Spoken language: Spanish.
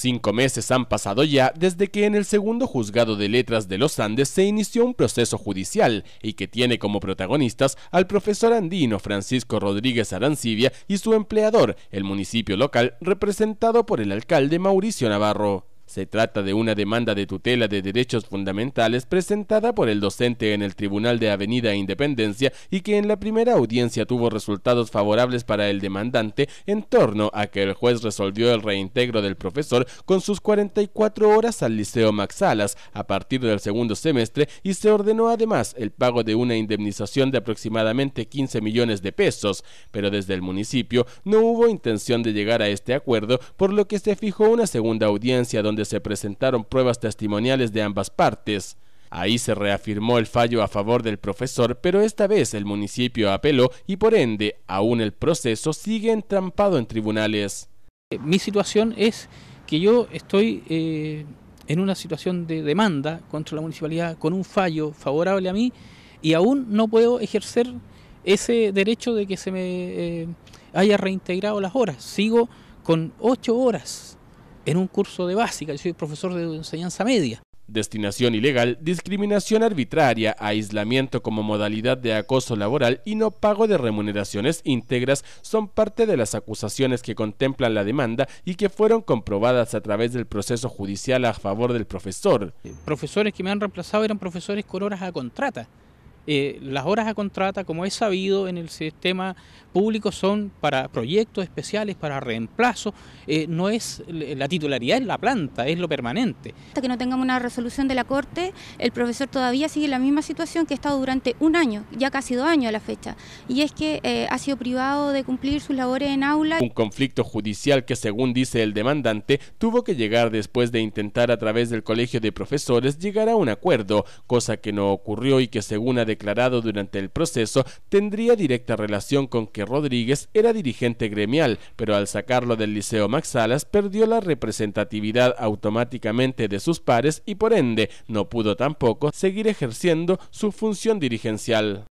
Cinco meses han pasado ya desde que en el segundo juzgado de letras de los Andes se inició un proceso judicial y que tiene como protagonistas al profesor andino Francisco Rodríguez Arancibia y su empleador, el municipio local representado por el alcalde Mauricio Navarro. Se trata de una demanda de tutela de derechos fundamentales presentada por el docente en el Tribunal de Avenida Independencia y que en la primera audiencia tuvo resultados favorables para el demandante en torno a que el juez resolvió el reintegro del profesor con sus 44 horas al Liceo Maxalas a partir del segundo semestre y se ordenó además el pago de una indemnización de aproximadamente 15 millones de pesos, pero desde el municipio no hubo intención de llegar a este acuerdo, por lo que se fijó una segunda audiencia donde donde se presentaron pruebas testimoniales de ambas partes. Ahí se reafirmó el fallo a favor del profesor, pero esta vez el municipio apeló y por ende aún el proceso sigue entrampado en tribunales. Mi situación es que yo estoy eh, en una situación de demanda contra la municipalidad con un fallo favorable a mí y aún no puedo ejercer ese derecho de que se me eh, haya reintegrado las horas. Sigo con ocho horas en un curso de básica, yo soy profesor de enseñanza media. Destinación ilegal, discriminación arbitraria, aislamiento como modalidad de acoso laboral y no pago de remuneraciones íntegras son parte de las acusaciones que contemplan la demanda y que fueron comprobadas a través del proceso judicial a favor del profesor. Profesores que me han reemplazado eran profesores con horas a contrata. Eh, las horas a contrata, como es sabido en el sistema público, son para proyectos especiales, para reemplazo. Eh, no es la titularidad, es la planta, es lo permanente. Hasta que no tengamos una resolución de la Corte, el profesor todavía sigue en la misma situación que ha estado durante un año, ya casi dos años a la fecha, y es que eh, ha sido privado de cumplir sus labores en aula. Un conflicto judicial que, según dice el demandante, tuvo que llegar después de intentar a través del Colegio de Profesores llegar a un acuerdo, cosa que no ocurrió y que según ha declarado declarado durante el proceso tendría directa relación con que Rodríguez era dirigente gremial, pero al sacarlo del Liceo Maxalas perdió la representatividad automáticamente de sus pares y por ende no pudo tampoco seguir ejerciendo su función dirigencial.